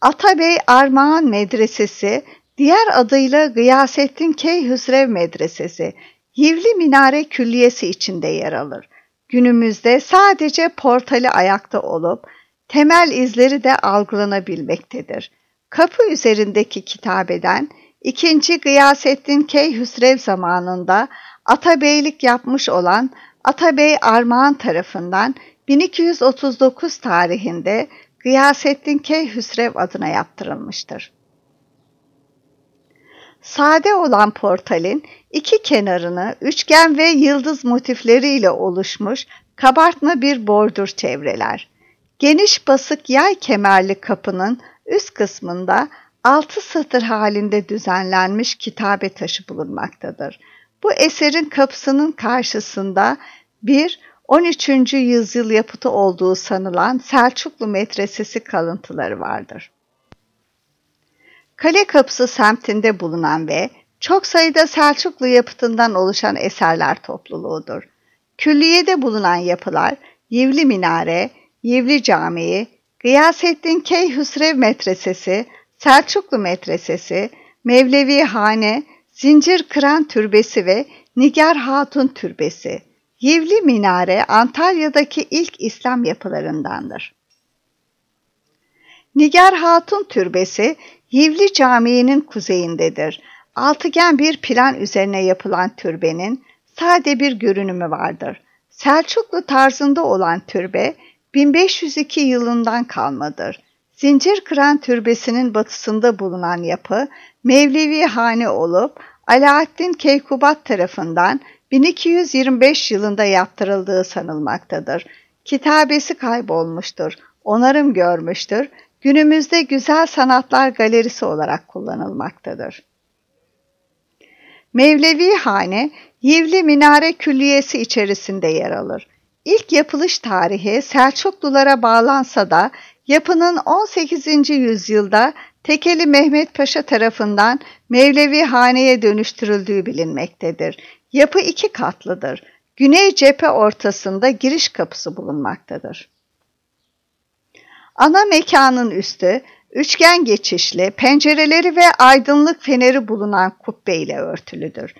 Atabey Armağan Medresesi, diğer adıyla Gıyasettin Keyhüsrev Medresesi, Yivli Minare Külliyesi içinde yer alır. Günümüzde sadece portali ayakta olup temel izleri de algılanabilmektedir. Kapı üzerindeki kitabeden 2. Gıyasettin Keyhüsrev zamanında atabeylik yapmış olan Atabey Armağan tarafından 1239 tarihinde Gıyasettin Hüsrev adına yaptırılmıştır. Sade olan portalin iki kenarını üçgen ve yıldız motifleriyle oluşmuş kabartma bir bordür çevreler. Geniş basık yay kemerli kapının üst kısmında altı satır halinde düzenlenmiş kitabe taşı bulunmaktadır. Bu eserin kapısının karşısında bir 13. yüzyıl yapıtı olduğu sanılan Selçuklu metresesi kalıntıları vardır. Kale kapısı semtinde bulunan ve çok sayıda Selçuklu yapıtından oluşan eserler topluluğudur. Külliyede bulunan yapılar Yivli Minare, Yivli Camii, Gıyasettin Keyhüsrev Metresesi, Selçuklu Metresesi, Mevlevi Hane, Zincir Kıran Türbesi ve Nigar Hatun Türbesi Yivli Minare Antalya'daki ilk İslam yapılarındandır. Nigar Hatun Türbesi Yivli Camii'nin kuzeyindedir. Altıgen bir plan üzerine yapılan türbenin sade bir görünümü vardır. Selçuklu tarzında olan türbe 1502 yılından kalmadır. Zincir kıran türbesinin batısında bulunan yapı Mevlevi hane olup Alaaddin Keykubat tarafından 1225 yılında yaptırıldığı sanılmaktadır. Kitabesi kaybolmuştur, onarım görmüştür, günümüzde Güzel Sanatlar Galerisi olarak kullanılmaktadır. Mevlevi Hane, Yivli Minare Külliyesi içerisinde yer alır. İlk yapılış tarihi Selçuklulara bağlansa da yapının 18. yüzyılda Tekeli Mehmet Paşa tarafından Mevlevi haneye dönüştürüldüğü bilinmektedir. Yapı iki katlıdır. Güney cephe ortasında giriş kapısı bulunmaktadır. Ana mekanın üstü üçgen geçişli, pencereleri ve aydınlık feneri bulunan kubbe ile örtülüdür.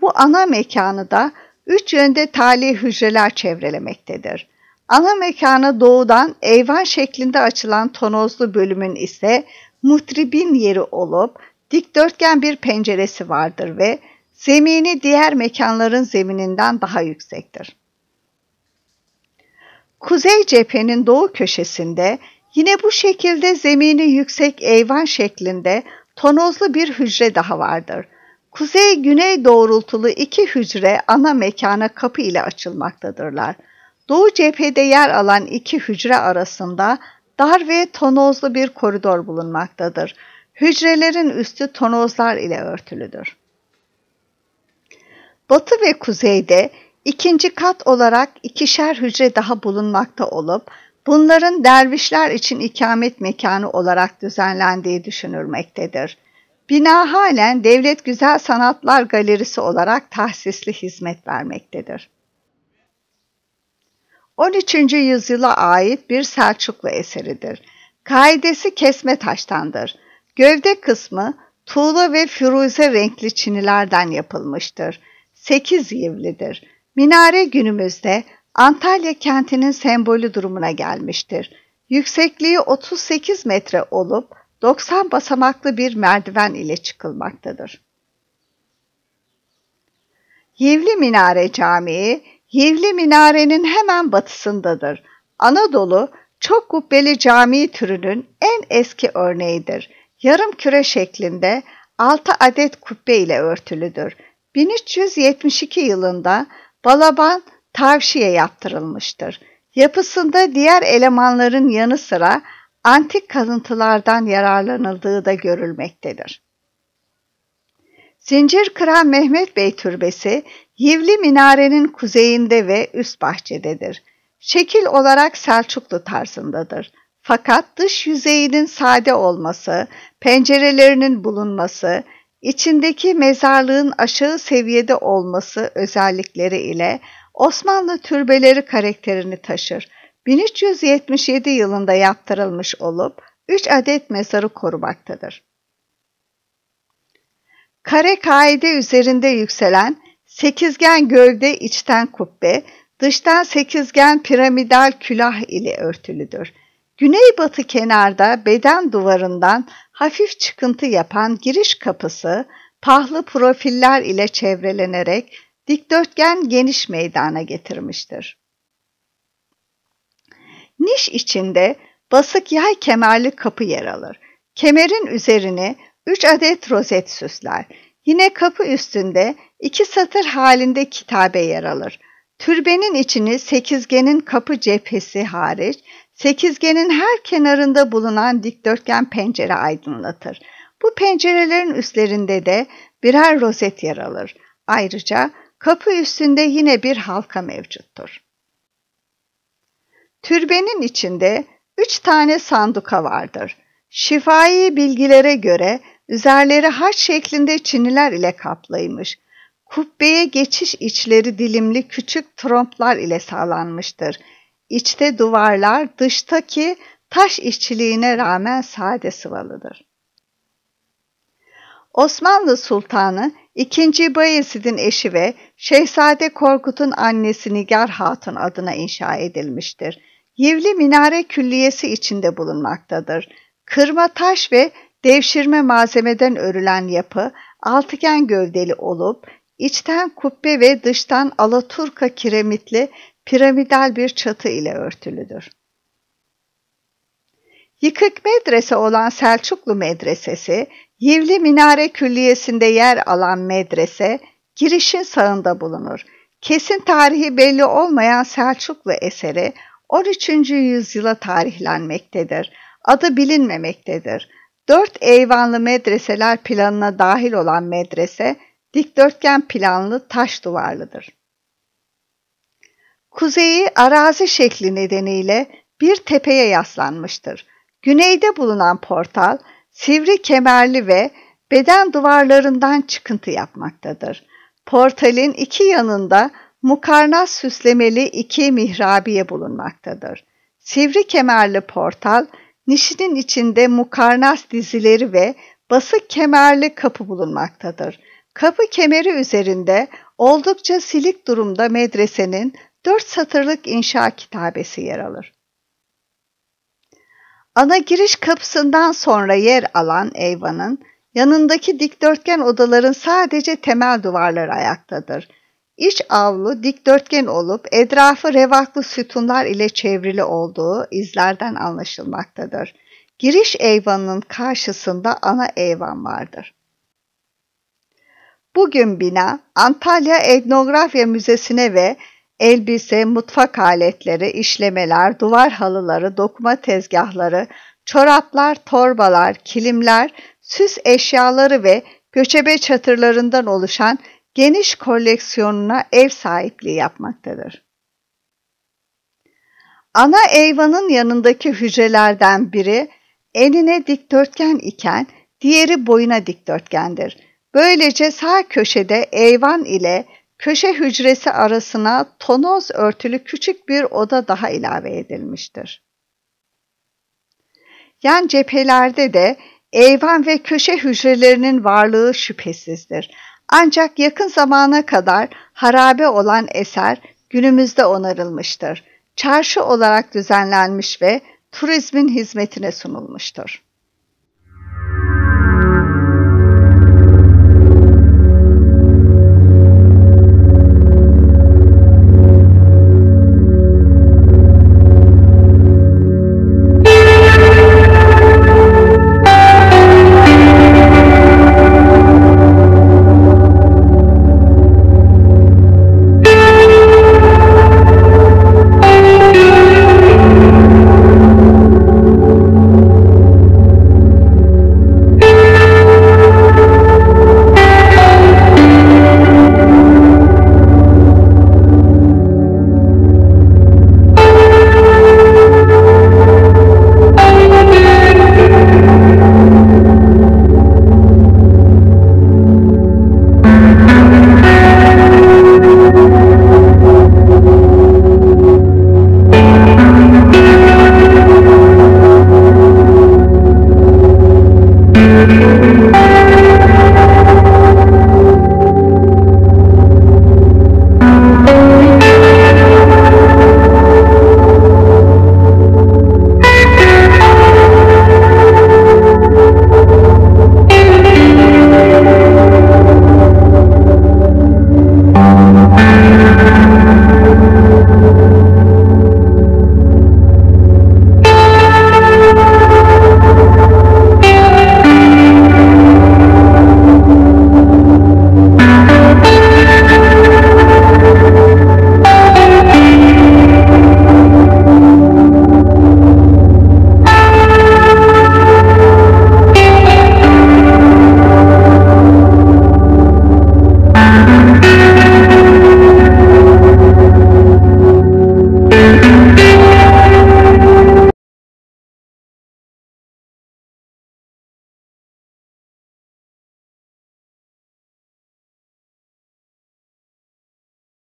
Bu ana mekanı da üç yönde tali hücreler çevrelemektedir. Ana mekana doğudan eyvan şeklinde açılan tonozlu bölümün ise muhribin yeri olup dikdörtgen bir penceresi vardır ve zemini diğer mekanların zemininden daha yüksektir. Kuzey cephenin doğu köşesinde yine bu şekilde zemini yüksek eyvan şeklinde tonozlu bir hücre daha vardır. Kuzey-güney doğrultulu iki hücre ana mekana kapı ile açılmaktadırlar. Doğu cephede yer alan iki hücre arasında Dar ve tonozlu bir koridor bulunmaktadır. Hücrelerin üstü tonozlar ile örtülüdür. Batı ve kuzeyde ikinci kat olarak ikişer hücre daha bulunmakta olup bunların dervişler için ikamet mekanı olarak düzenlendiği düşünülmektedir. Bina halen Devlet Güzel Sanatlar Galerisi olarak tahsisli hizmet vermektedir. 13. yüzyıla ait bir Selçuklu eseridir. Kaidesi kesme taştandır. Gövde kısmı tuğla ve füruze renkli çinilerden yapılmıştır. 8 yivlidir. Minare günümüzde Antalya kentinin sembolü durumuna gelmiştir. Yüksekliği 38 metre olup 90 basamaklı bir merdiven ile çıkılmaktadır. Yivli Minare Camii Hivli minarenin hemen batısındadır. Anadolu çok kubbeli cami türünün en eski örneğidir. Yarım küre şeklinde 6 adet kubbe ile örtülüdür. 1372 yılında Balaban Tavşiye yaptırılmıştır. Yapısında diğer elemanların yanı sıra antik kazıntılardan yararlanıldığı da görülmektedir. Zincir Kıran Mehmet Bey Türbesi Yivli minarenin kuzeyinde ve üst bahçededir. Şekil olarak Selçuklu tarzındadır. Fakat dış yüzeyinin sade olması, pencerelerinin bulunması, içindeki mezarlığın aşağı seviyede olması özellikleri ile Osmanlı türbeleri karakterini taşır. 1377 yılında yaptırılmış olup 3 adet mezarı korumaktadır. Kare kaide üzerinde yükselen Sekizgen gövde içten kubbe, dıştan sekizgen piramidal külah ile örtülüdür. Güneybatı kenarda beden duvarından hafif çıkıntı yapan giriş kapısı pahlı profiller ile çevrelenerek dikdörtgen geniş meydana getirmiştir. Niş içinde basık yay kemerli kapı yer alır. Kemerin üzerine 3 adet rozet süsler. Yine kapı üstünde iki satır halinde kitabe yer alır. Türbenin içini sekizgenin kapı cephesi hariç, sekizgenin her kenarında bulunan dikdörtgen pencere aydınlatır. Bu pencerelerin üstlerinde de birer rozet yer alır. Ayrıca kapı üstünde yine bir halka mevcuttur. Türbenin içinde üç tane sanduka vardır. Şifai bilgilere göre üzerleri harç şeklinde çiniler ile kaplıymış. Kubbeye geçiş içleri dilimli küçük tromplar ile sağlanmıştır. İçte duvarlar dıştaki taş işçiliğine rağmen sade sıvalıdır. Osmanlı Sultanı 2. Bayezid'in eşi ve Şehzade Korkut'un annesi Nigar Hatun adına inşa edilmiştir. Yivli Minare Külliyesi içinde bulunmaktadır. Kırma taş ve devşirme malzemeden örülen yapı altıgen gövdeli olup içten kubbe ve dıştan alaturka kiremitli piramidal bir çatı ile örtülüdür. Yıkık medrese olan Selçuklu Medresesi, Yivli Minare Külliyesi'nde yer alan medrese, girişin sağında bulunur. Kesin tarihi belli olmayan Selçuklu eseri 13. yüzyıla tarihlenmektedir adı bilinmemektedir. Dört eyvanlı medreseler planına dahil olan medrese, dikdörtgen planlı taş duvarlıdır. Kuzeyi arazi şekli nedeniyle bir tepeye yaslanmıştır. Güneyde bulunan portal, sivri kemerli ve beden duvarlarından çıkıntı yapmaktadır. Portalin iki yanında mukarnas süslemeli iki mihrabiye bulunmaktadır. Sivri kemerli portal, Nişinin içinde mukarnas dizileri ve basık kemerli kapı bulunmaktadır. Kapı kemeri üzerinde oldukça silik durumda medresenin dört satırlık inşa kitabesi yer alır. Ana giriş kapısından sonra yer alan eyvanın yanındaki dikdörtgen odaların sadece temel duvarları ayaktadır. İç avlu dikdörtgen olup etrafı revaklı sütunlar ile çevrili olduğu izlerden anlaşılmaktadır. Giriş eyvanının karşısında ana eyvan vardır. Bugün bina Antalya Etnografya Müzesi'ne ve elbise, mutfak aletleri, işlemeler, duvar halıları, dokuma tezgahları, çoraplar, torbalar, kilimler, süs eşyaları ve göçebe çatırlarından oluşan geniş koleksiyonuna ev sahipliği yapmaktadır. Ana eyvanın yanındaki hücrelerden biri enine dikdörtgen iken diğeri boyuna dikdörtgendir. Böylece sağ köşede eyvan ile köşe hücresi arasına tonoz örtülü küçük bir oda daha ilave edilmiştir. Yan cephelerde de eyvan ve köşe hücrelerinin varlığı şüphesizdir. Ancak yakın zamana kadar harabe olan eser günümüzde onarılmıştır. Çarşı olarak düzenlenmiş ve turizmin hizmetine sunulmuştur.